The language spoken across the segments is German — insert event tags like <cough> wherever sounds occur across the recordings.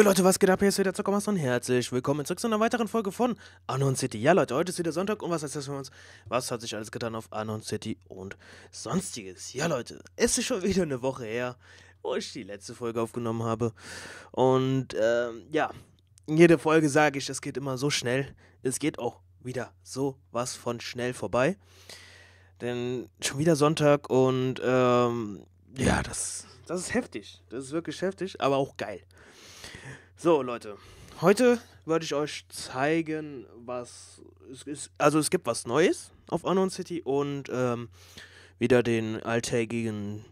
Ja Leute, was geht ab? Hier ist wieder Zuckermas und herzlich willkommen zurück zu einer weiteren Folge von Anon City. Ja Leute, heute ist wieder Sonntag und was heißt das für uns? Was hat sich alles getan auf Anon City und sonstiges? Ja Leute, es ist schon wieder eine Woche her, wo ich die letzte Folge aufgenommen habe. Und ähm, ja, jeder Folge sage ich, es geht immer so schnell. Es geht auch wieder so was von schnell vorbei. Denn schon wieder Sonntag und ähm, ja, das, das ist heftig. Das ist wirklich heftig, aber auch geil. So, Leute, heute würde ich euch zeigen, was es ist. Also es gibt was Neues auf Unknown City und ähm, wieder den alltägigen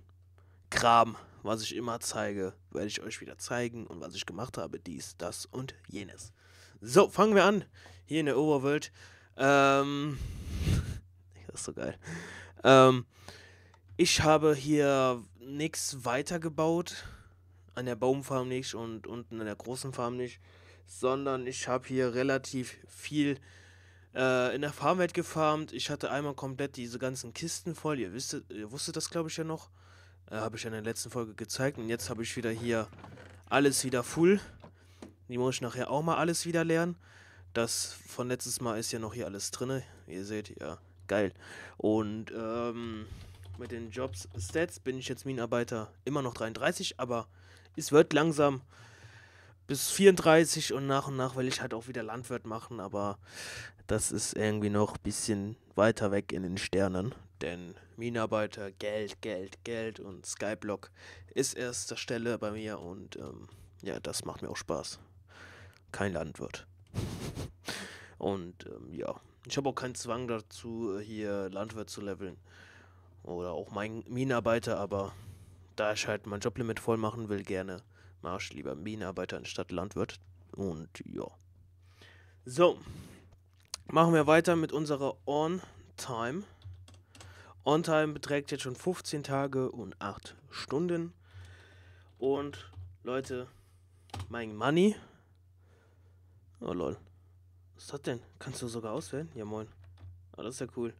Kram, was ich immer zeige, werde ich euch wieder zeigen und was ich gemacht habe, dies, das und jenes. So, fangen wir an. Hier in der Oberwelt. Ähm, <laughs> das ist so geil. Ähm, ich habe hier nichts weitergebaut an der Baumfarm nicht und unten an der großen Farm nicht, sondern ich habe hier relativ viel äh, in der Farmwelt gefarmt. Ich hatte einmal komplett diese ganzen Kisten voll. Ihr, wisstet, ihr wusstet das, glaube ich, ja noch. Äh, habe ich in der letzten Folge gezeigt. Und jetzt habe ich wieder hier alles wieder full. Die muss ich nachher auch mal alles wieder lernen. Das von letztes Mal ist ja noch hier alles drin. Ihr seht, ja, geil. Und ähm, mit den Jobs Stats bin ich jetzt Minenarbeiter immer noch 33, aber es wird langsam bis 34 und nach und nach will ich halt auch wieder Landwirt machen, aber das ist irgendwie noch ein bisschen weiter weg in den Sternen. Denn Minenarbeiter, Geld, Geld, Geld und Skyblock ist erster Stelle bei mir und ähm, ja, das macht mir auch Spaß. Kein Landwirt. <laughs> Und ähm, ja, ich habe auch keinen Zwang dazu, hier Landwirt zu leveln. Oder auch mein Minenarbeiter, aber da ich halt mein Joblimit voll machen will, gerne Marsch lieber Minenarbeiter anstatt Landwirt. Und ja. So, machen wir weiter mit unserer On-Time. On-Time beträgt jetzt schon 15 Tage und 8 Stunden. Und Leute, mein Money. Oh lol. Was ist das denn? Kannst du sogar auswählen? Ja moin. Oh, das ist ja cool.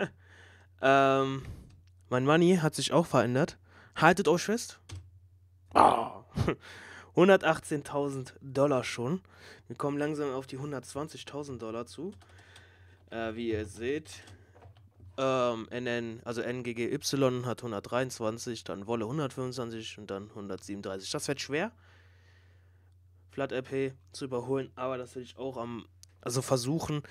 <laughs> ähm. Mein Money hat sich auch verändert. Haltet euch fest. Ah. 118.000 <laughs> Dollar schon. Wir kommen langsam auf die 120.000 Dollar zu. Äh, wie ihr seht, ähm, NN, also NGGY hat 123, dann Wolle 125 und dann 137. Das wird schwer, Flat RP zu überholen, aber das will ich auch am, also versuchen.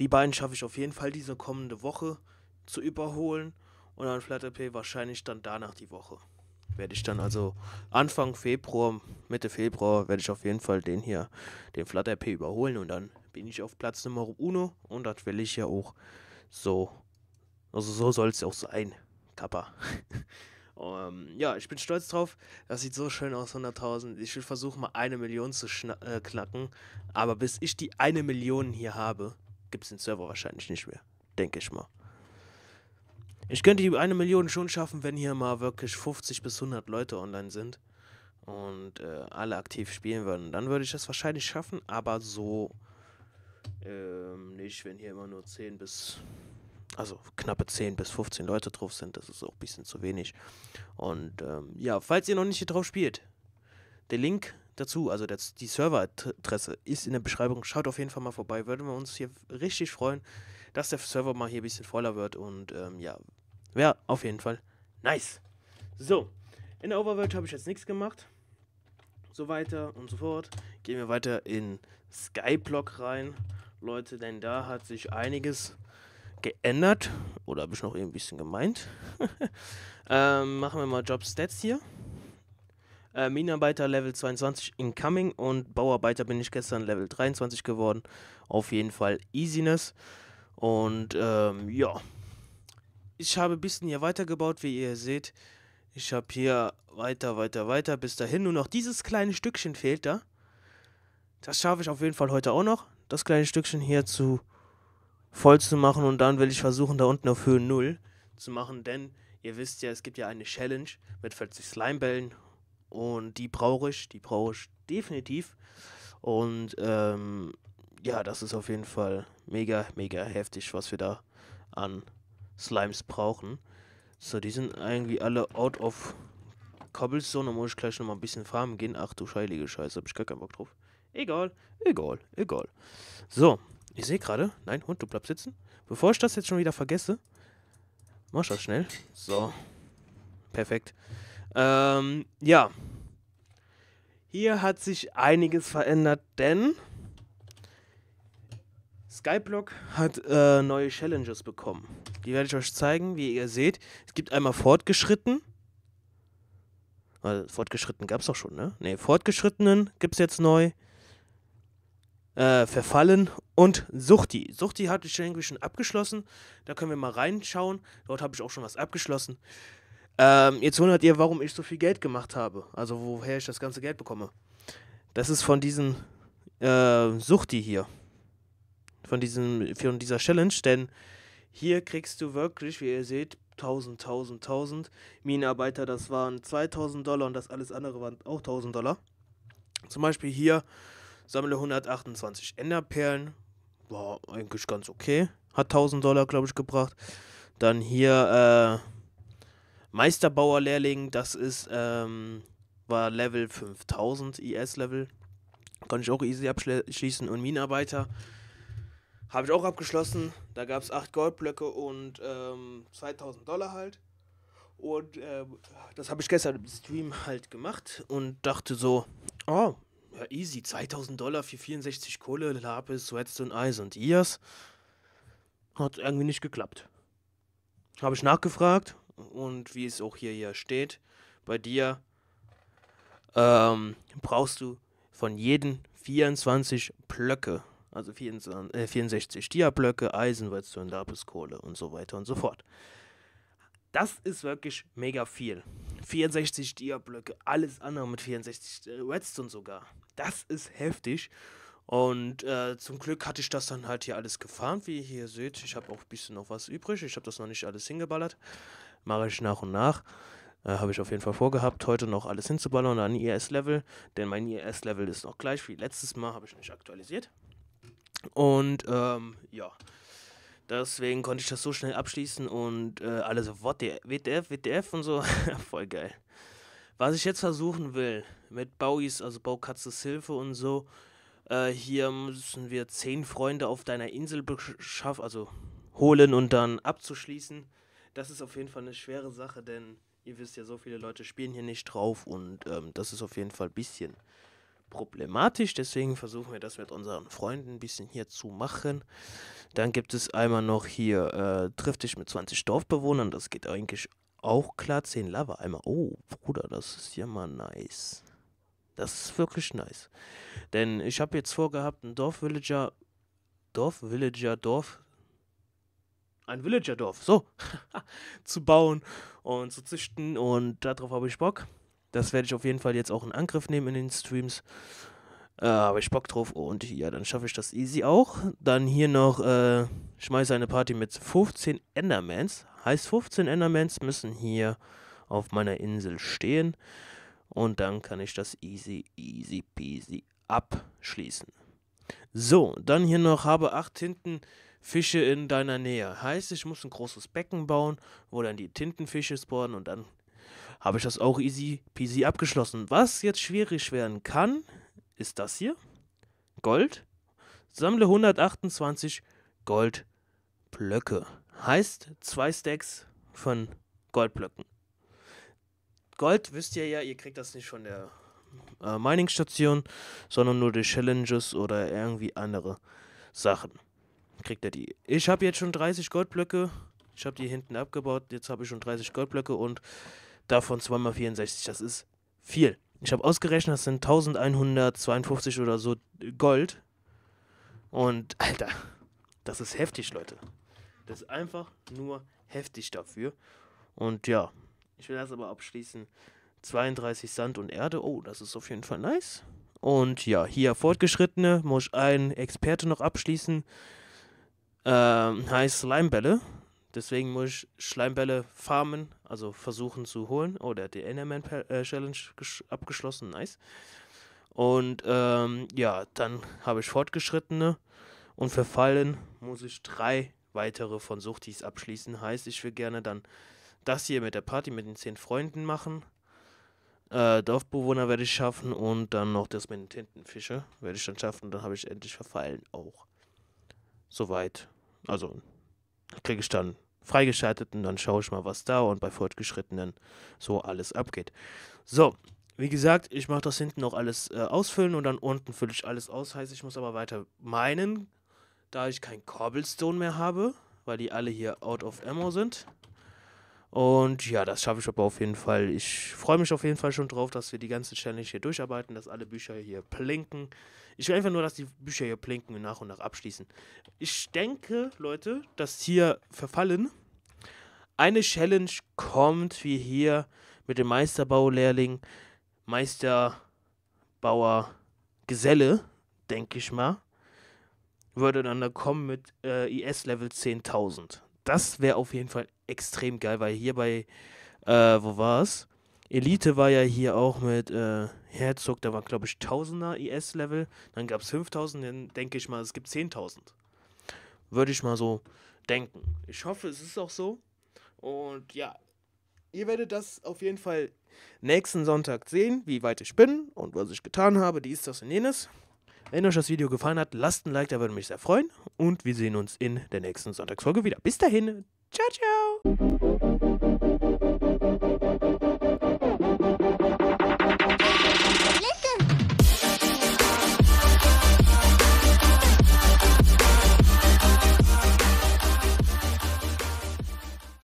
Die beiden schaffe ich auf jeden Fall diese kommende Woche zu überholen und dann FlatLP wahrscheinlich dann danach die Woche. Werde ich dann also Anfang Februar, Mitte Februar, werde ich auf jeden Fall den hier, den FlatLP überholen und dann bin ich auf Platz Nummer 1 und das will ich ja auch so. Also so soll es ja auch sein, Kappa. um, <laughs> ähm, ja, ich bin stolz drauf. Das sieht so schön aus, 100.000. Ich will versuchen, mal eine Million zu äh, knacken. Aber bis ich die eine Million hier habe, gibt es den Server wahrscheinlich nicht mehr. Denke ich mal. Ich könnte die eine Million schon schaffen, wenn hier mal wirklich 50 bis 100 Leute online sind und äh, alle aktiv spielen würden. Dann würde ich das wahrscheinlich schaffen, aber so ähm, nicht, wenn hier immer nur 10 bis, also knappe 10 bis 15 Leute drauf sind. Das ist auch ein bisschen zu wenig. Und ähm, ja, falls ihr noch nicht hier drauf spielt, der Link dazu, also das, die Serveradresse ist in der Beschreibung. Schaut auf jeden Fall mal vorbei. Würden wir uns hier richtig freuen, dass der Server mal hier ein bisschen voller wird. Und ähm, ja, Wäre auf jeden Fall nice. So, in der Overworld habe ich jetzt nichts gemacht. So weiter und so fort. Gehen wir weiter in Skyblock rein. Leute, denn da hat sich einiges geändert. Oder habe ich noch ein bisschen gemeint? <laughs> ähm, machen wir mal Jobstats hier. Äh, Minenarbeiter Level 22 incoming und Bauarbeiter bin ich gestern Level 23 geworden. Auf jeden Fall Easiness. Und ähm, ja, ich habe ein bisschen hier weitergebaut, wie ihr seht. Ich habe hier weiter, weiter, weiter bis dahin. Nur noch dieses kleine Stückchen fehlt da. Das schaffe ich auf jeden Fall heute auch noch. Das kleine Stückchen hier zu voll zu machen und dann will ich versuchen, da unten auf Höhe 0 zu machen, denn ihr wisst ja, es gibt ja eine Challenge mit 40 Slimebällen und die brauche ich, die brauche ich definitiv. Und ähm, ja, das ist auf jeden Fall mega, mega heftig, was wir da an Slimes brauchen. So, die sind irgendwie alle out of Cobblestone. Da muss ich gleich nochmal ein bisschen farmen gehen. Ach du scheilige Scheiße, hab ich gar keinen Bock drauf. Egal, egal, egal. So, ich sehe gerade. Nein, Hund, du bleibst sitzen. Bevor ich das jetzt schon wieder vergesse, mach das schnell. So, perfekt. Ähm, ja. Hier hat sich einiges verändert, denn Skyblock hat äh, neue Challenges bekommen. Die werde ich euch zeigen, wie ihr seht. Es gibt einmal fortgeschritten. Also fortgeschritten gab es doch schon, ne? Ne, fortgeschrittenen gibt es jetzt neu. Äh, verfallen und Suchti. Suchti hatte ich irgendwie schon abgeschlossen. Da können wir mal reinschauen. Dort habe ich auch schon was abgeschlossen. Ähm, jetzt wundert ihr, warum ich so viel Geld gemacht habe. Also woher ich das ganze Geld bekomme. Das ist von diesen äh, Suchti hier. Von, diesem, von dieser Challenge, denn hier kriegst du wirklich, wie ihr seht, 1000, 1000, 1000. Minenarbeiter, das waren 2000 Dollar und das alles andere waren auch 1000 Dollar. Zum Beispiel hier sammle 128 Enderperlen. War eigentlich ganz okay. Hat 1000 Dollar, glaube ich, gebracht. Dann hier äh, Meisterbauerlehrling. Das ist, ähm, war Level 5000 IS-Level. Kann ich auch easy abschließen. Und Minenarbeiter. Habe ich auch abgeschlossen. Da gab es 8 Goldblöcke und ähm, 2000 Dollar halt. Und ähm, das habe ich gestern im Stream halt gemacht und dachte so, oh, ja easy, 2000 Dollar für 64 Kohle, Lapis, Redstone, Eis und Ias. Hat irgendwie nicht geklappt. Habe ich nachgefragt und wie es auch hier, hier steht, bei dir ähm, brauchst du von jedem 24 Blöcke also 64, äh, 64 Dia-Blöcke, Eisen, Redstone, Lapiskohle und so weiter und so fort. Das ist wirklich mega viel. 64 Dia-Blöcke, alles andere mit 64 äh, Redstone sogar. Das ist heftig. Und äh, zum Glück hatte ich das dann halt hier alles gefarmt, wie ihr hier seht. Ich habe auch ein bisschen noch was übrig. Ich habe das noch nicht alles hingeballert. Mache ich nach und nach. Äh, habe ich auf jeden Fall vorgehabt, heute noch alles hinzuballern an is level Denn mein is level ist noch gleich wie letztes Mal, habe ich nicht aktualisiert. Und ähm, ja, deswegen konnte ich das so schnell abschließen und äh, alle so, what, WTF, WTF und so. <laughs> Voll geil. Was ich jetzt versuchen will, mit Bauis, also Baukatzes Hilfe und so, äh, hier müssen wir zehn Freunde auf deiner Insel beschaffen, also holen und dann abzuschließen. Das ist auf jeden Fall eine schwere Sache, denn ihr wisst ja, so viele Leute spielen hier nicht drauf und ähm, das ist auf jeden Fall ein bisschen problematisch. Deswegen versuchen wir das mit unseren Freunden ein bisschen hier zu machen. Dann gibt es einmal noch hier äh, Triftisch mit 20 Dorfbewohnern. Das geht eigentlich auch klar. 10 Lava einmal. Oh, Bruder, das ist ja mal nice. Das ist wirklich nice. Denn ich habe jetzt vorgehabt, ein Dorfvillager. Dorfvillager, Dorf. Ein Villager-Dorf, so. <laughs> zu bauen und zu züchten. Und darauf habe ich Bock. Das werde ich auf jeden Fall jetzt auch in Angriff nehmen in den Streams. Äh, aber ich Bock drauf und ja, dann schaffe ich das easy auch. Dann hier noch, äh, schmeiße eine Party mit 15 Endermans. Heißt, 15 Endermans müssen hier auf meiner Insel stehen. Und dann kann ich das easy, easy peasy abschließen. So, dann hier noch, habe 8 Tintenfische in deiner Nähe. Heißt, ich muss ein großes Becken bauen, wo dann die Tintenfische spawnen und dann habe ich das auch easy peasy abgeschlossen. Was jetzt schwierig werden kann, ist das hier. Gold. Sammle 128 Goldblöcke. Heißt zwei Stacks von Goldblöcken. Gold wisst ihr ja, ihr kriegt das nicht von der äh, Mining-Station, sondern nur durch Challenges oder irgendwie andere Sachen. Kriegt ihr die. Ich habe jetzt schon 30 Goldblöcke. Ich habe die hinten abgebaut. Jetzt habe ich schon 30 Goldblöcke und davon 2x64, das ist viel. Ich habe ausgerechnet, das sind 1152 oder so Gold. Und <laughs> Alter, das ist heftig, Leute. Das ist einfach nur heftig dafür. Und ja, ich will das aber abschließen. 32 Sand und Erde. Oh, das ist auf jeden Fall nice. Und ja, hier Fortgeschrittene muss ich einen Experte noch abschließen. Ähm, heißt Slimebälle. Deswegen muss ich Schleimbälle farmen, also versuchen zu holen. Oh, der hat die Enderman äh, Challenge abgeschlossen, nice. Und ähm, ja, dann habe ich Fortgeschrittene und verfallen muss ich drei weitere von Suchtis abschließen. Heißt, ich will gerne dann das hier mit der Party mit den zehn Freunden machen. Äh, Dorfbewohner werde ich schaffen und dann noch das mit den Tintenfische werde ich dann schaffen und dann habe ich endlich verfallen auch. Soweit. Also kriege ich dann Freigeschalteten, dann schaue ich mal, was da und bei Fortgeschrittenen so alles abgeht. So, wie gesagt, ich mache das hinten noch alles äh, ausfüllen und dann unten fülle ich alles aus. Heißt, ich muss aber weiter meinen, da ich kein Cobblestone mehr habe, weil die alle hier out of ammo sind. Und ja, das schaffe ich aber auf jeden Fall. Ich freue mich auf jeden Fall schon drauf, dass wir die ganze Challenge hier durcharbeiten, dass alle Bücher hier plinken. Ich will einfach nur, dass die Bücher hier blinken und nach und nach abschließen. Ich denke, Leute, dass hier verfallen. Eine Challenge kommt, wie hier mit dem Meisterbaulehrling, Meisterbauer Geselle, denke ich mal, würde dann da kommen mit äh, IS-Level 10.000. Das wäre auf jeden Fall extrem geil, weil hier bei, äh, wo war's? Elite war ja hier auch mit äh, Herzog, da war glaube ich 1000er IS-Level, dann gab es 5000, dann denke ich mal, es gibt 10.000. Würde ich mal so denken. Ich hoffe, es ist auch so. Und ja, ihr werdet das auf jeden Fall nächsten Sonntag sehen, wie weit ich bin und was ich getan habe, dies, das und jenes. Wenn euch das Video gefallen hat, lasst ein Like, da würde mich sehr freuen. Und wir sehen uns in der nächsten Sonntagsfolge wieder. Bis dahin, ciao, ciao!